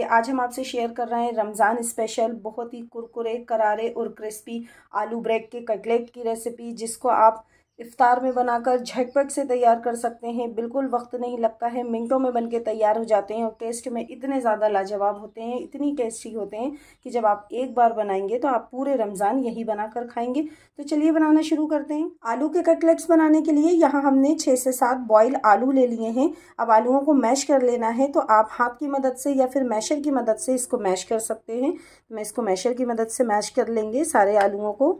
कि आज हम आपसे शेयर कर रहे हैं रमज़ान स्पेशल बहुत ही कुरकुरे करारे और क्रिस्पी आलू ब्रेड के कटलेट की रेसिपी जिसको आप इफ्तार में बनाकर झटपट से तैयार कर सकते हैं बिल्कुल वक्त नहीं लगता है मिनटों में बन के तैयार हो जाते हैं और टेस्ट में इतने ज़्यादा लाजवाब होते हैं इतनी टेस्टी होते हैं कि जब आप एक बार बनाएंगे तो आप पूरे रमज़ान यही बनाकर खाएंगे तो चलिए बनाना शुरू करते हैं आलू के कटलेट्स बनाने के लिए यहाँ हमने छः से सात बॉयल आलू ले लिए हैं अब आलूओं को मैश कर लेना है तो आप हाथ की मदद से या फिर मैशर की मदद से इसको मैश कर सकते हैं तो मैं इसको मैशर की मदद से मैश कर लेंगे सारे आलूओं को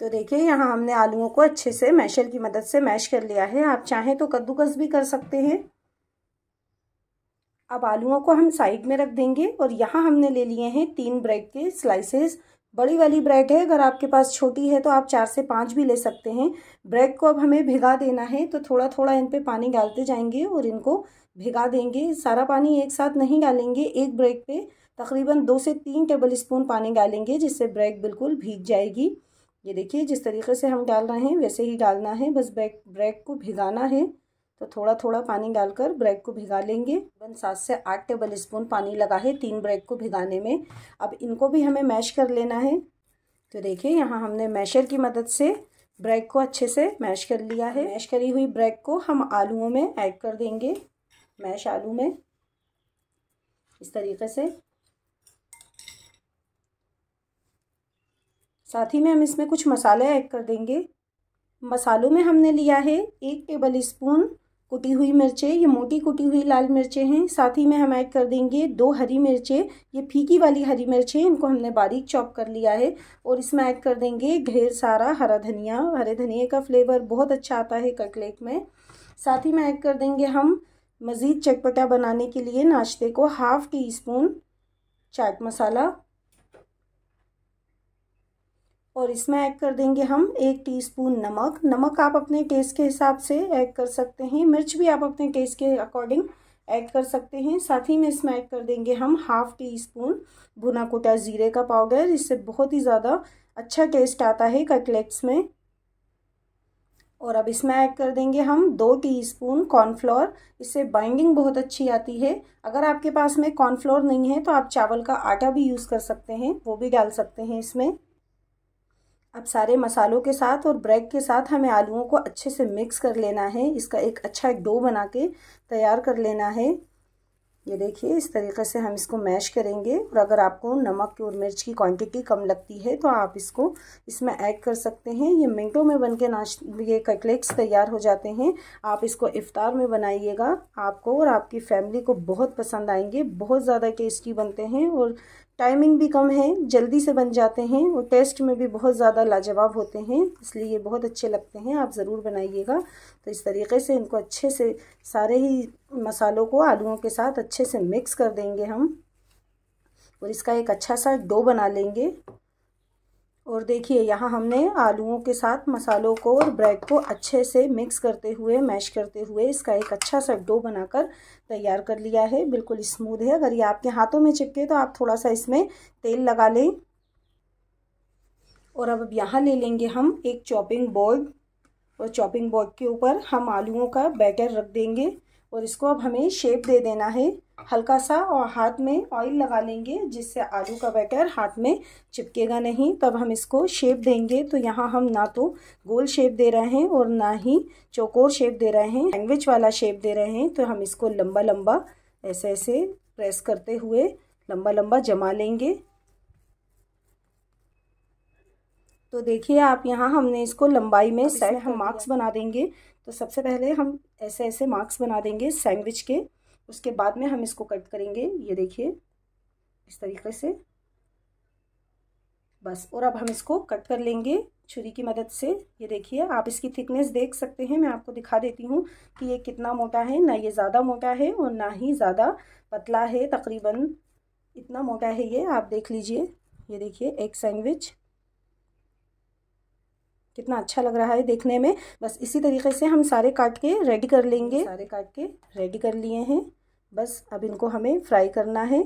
तो देखिए यहाँ हमने आलूओं को अच्छे से मैशर की मदद से मैश कर लिया है आप चाहें तो कद्दूकस भी कर सकते हैं अब आलूओं को हम साइड में रख देंगे और यहाँ हमने ले लिए हैं तीन ब्रेड के स्लाइसेस बड़ी वाली ब्रेड है अगर आपके पास छोटी है तो आप चार से पाँच भी ले सकते हैं ब्रेड को अब हमें भिगा देना है तो थोड़ा थोड़ा इन पर पानी डालते जाएंगे और इनको भिगा देंगे सारा पानी एक साथ नहीं डालेंगे एक ब्रेड पर तकरीबन दो से तीन टेबल स्पून पानी डालेंगे जिससे ब्रेड बिल्कुल भीग जाएगी ये देखिए जिस तरीके से हम डाल रहे हैं वैसे ही डालना है बस ब्रेक ब्रेक को भिगाना है तो थोड़ा थोड़ा पानी डालकर ब्रेक को भिगा लेंगे बन सात से आठ टेबल स्पून पानी लगा है तीन ब्रेक को भिगाने में अब इनको भी हमें मैश कर लेना है तो देखिए यहाँ हमने मैशर की मदद से ब्रेक को अच्छे से मैश कर लिया है मैश करी हुई ब्रेक को हम आलूओं में ऐड कर देंगे मैश आलू में इस तरीके से साथ ही में हम इसमें कुछ मसाले ऐड कर देंगे मसालों में हमने लिया है एक टेबल स्पून कुटी हुई मिर्चें ये मोटी कुटी हुई लाल मिर्चें हैं साथ ही में हम ऐड कर देंगे दो हरी मिर्चें ये फीकी वाली हरी मिर्चें इनको हमने बारीक चॉप कर लिया है और इसमें ऐड कर देंगे ढेर सारा हरा धनिया हरे धनिए का फ्लेवर बहुत अच्छा आता है कटलेट में साथ ही में ऐड कर देंगे हम मज़ीद चटपटा बनाने के लिए नाश्ते को half teaspoon chaat masala और इसमें ऐड कर देंगे हम एक टीस्पून नमक नमक आप अपने टेस्ट के हिसाब से ऐड कर सकते हैं मिर्च भी आप अपने टेस्ट के अकॉर्डिंग ऐड कर सकते हैं साथ ही में इसमें ऐड कर देंगे हम हाफ टी स्पून भुना कोटा ज़ीरे का पाउडर इससे बहुत ही ज़्यादा अच्छा टेस्ट आता है कटलेट्स में और अब इसमें ऐड कर देंगे हम दो टीस्पून कॉर्नफ्लोर इससे बाइंडिंग बहुत अच्छी आती है अगर आपके पास में कॉर्नफ्लोर नहीं है तो आप चावल का आटा भी यूज़ कर सकते हैं वो भी डाल सकते हैं इसमें अब सारे मसालों के साथ और ब्रेड के साथ हमें आलूओं को अच्छे से मिक्स कर लेना है इसका एक अच्छा एक डो बना के तैयार कर लेना है ये देखिए इस तरीके से हम इसको मैश करेंगे और अगर आपको नमक और मिर्च की क्वांटिटी कम लगती है तो आप इसको इसमें ऐड कर सकते हैं ये मिनटों में बन के नाश ये कटलेट्स तैयार हो जाते हैं आप इसको इफ्तार में बनाइएगा आपको और आपकी फैमिली को बहुत पसंद आएंगे बहुत ज़्यादा टेस्टी बनते हैं और टाइमिंग भी कम है जल्दी से बन जाते हैं और टेस्ट में भी बहुत ज़्यादा लाजवाब होते हैं इसलिए ये बहुत अच्छे लगते हैं आप ज़रूर बनाइएगा तो इस तरीके से इनको अच्छे से सारे ही मसालों को आलूओं के साथ अच्छे से मिक्स कर देंगे हम और इसका एक अच्छा सा डो बना लेंगे और देखिए यहाँ हमने आलूओं के साथ मसालों को और ब्रेड को अच्छे से मिक्स करते हुए मैश करते हुए इसका एक अच्छा सा डो बनाकर तैयार कर लिया है बिल्कुल स्मूथ है अगर ये आपके हाथों में चिपके तो आप थोड़ा सा इसमें तेल लगा लें और अब यहाँ ले लेंगे हम एक चॉपिंग बोर्ड और चॉपिंग बोर्ड के ऊपर हम आलूओं का बैटर रख देंगे और इसको अब हमें शेप दे देना है हल्का सा और हाथ में ऑयल लगा लेंगे जिससे आलू का बैटर हाथ में चिपकेगा नहीं तब हम इसको शेप देंगे तो यहाँ हम ना तो गोल शेप दे रहे हैं और ना ही चौकोर शेप दे रहे हैं सैंडविच वाला शेप दे रहे हैं तो हम इसको लंबा लंबा ऐसे ऐसे प्रेस करते हुए लंबा लंबा जमा लेंगे तो देखिए आप यहाँ हमने इसको लंबाई में सेट हम मार्क्स बना देंगे तो सबसे पहले हम ऐसे ऐसे मार्क्स बना देंगे सैंडविच के उसके बाद में हम इसको कट करेंगे ये देखिए इस तरीके से बस और अब हम इसको कट कर लेंगे छुरी की मदद से ये देखिए आप इसकी थिकनेस देख सकते हैं मैं आपको दिखा देती हूँ कि ये कितना मोटा है ना ये ज़्यादा मोटा है और ना ही ज़्यादा पतला है तकरीबन इतना मोटा है ये आप देख लीजिए ये देखिए एक सैंडविच कितना अच्छा लग रहा है देखने में बस इसी तरीके से हम सारे काट के रेडी कर लेंगे सारे काट के रेडी कर लिए हैं बस अब इनको हमें फ्राई करना है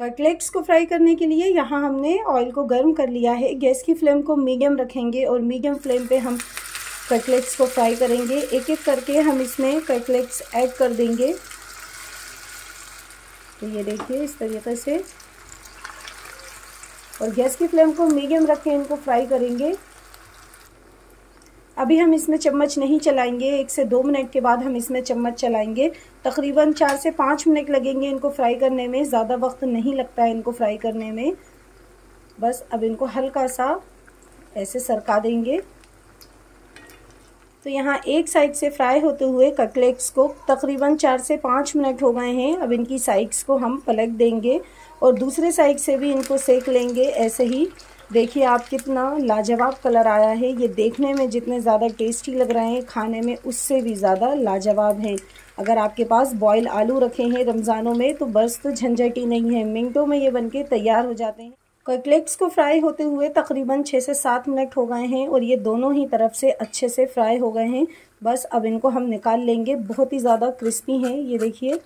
कटलेट्स को फ्राई करने के लिए यहाँ हमने ऑयल को गर्म कर लिया है गैस की फ्लेम को मीडियम रखेंगे और मीडियम फ्लेम पे हम कटलेट्स को फ्राई करेंगे एक एक करके हम इसमें कटलेट्स ऐड कर देंगे तो ये देखिए इस तरीके से और गैस की फ्लेम को मीडियम रख के इनको फ्राई करेंगे अभी हम इसमें चम्मच नहीं चलाएंगे एक से दो मिनट के बाद हम इसमें चम्मच चलाएंगे तकरीबन चार से पाँच मिनट लगेंगे इनको फ्राई करने में ज़्यादा वक्त नहीं लगता है इनको फ्राई करने में बस अब इनको हल्का सा ऐसे सरका देंगे तो यहाँ एक साइड से फ्राई होते हुए कटलेट्स को तकरीबन चार से पाँच मिनट हो गए हैं अब इनकी साइड्स को हम पलट देंगे और दूसरे साइड से भी इनको सेक लेंगे ऐसे ही देखिए आप कितना लाजवाब कलर आया है ये देखने में जितने ज़्यादा टेस्टी लग रहे हैं खाने में उससे भी ज़्यादा लाजवाब है अगर आपके पास बॉयल आलू रखे हैं रमज़ानों में तो बस तो झंझट ही नहीं है मिनटों में ये बनके तैयार हो जाते हैं कटलेट्स को फ्राई होते हुए तकरीबन छः से सात मिनट हो गए हैं और ये दोनों ही तरफ से अच्छे से फ्राई हो गए हैं बस अब इनको हम निकाल लेंगे बहुत ही ज़्यादा क्रिस्पी हैं ये देखिए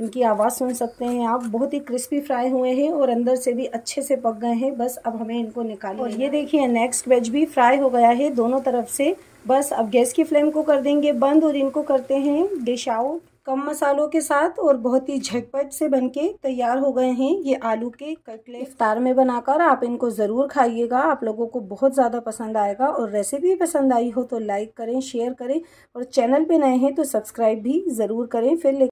इनकी आवाज़ सुन सकते हैं आप बहुत ही क्रिस्पी फ्राई हुए हैं और अंदर से भी अच्छे से पक गए हैं बस अब हमें इनको निकाल और ये देखिए नेक्स्ट वेज भी फ्राई हो गया है दोनों तरफ से बस अब गैस की फ्लेम को कर देंगे बंद और इनको करते हैं डिश आउट कम मसालों के साथ और बहुत ही झटपट से बनके तैयार हो गए हैं ये आलू के कटले इफ्तार में बनाकर आप इनको ज़रूर खाइएगा आप लोगों को बहुत ज़्यादा पसंद आएगा और रेसिपी पसंद आई हो तो लाइक करें शेयर करें और चैनल पे नए हैं तो सब्सक्राइब भी ज़रूर करें फिर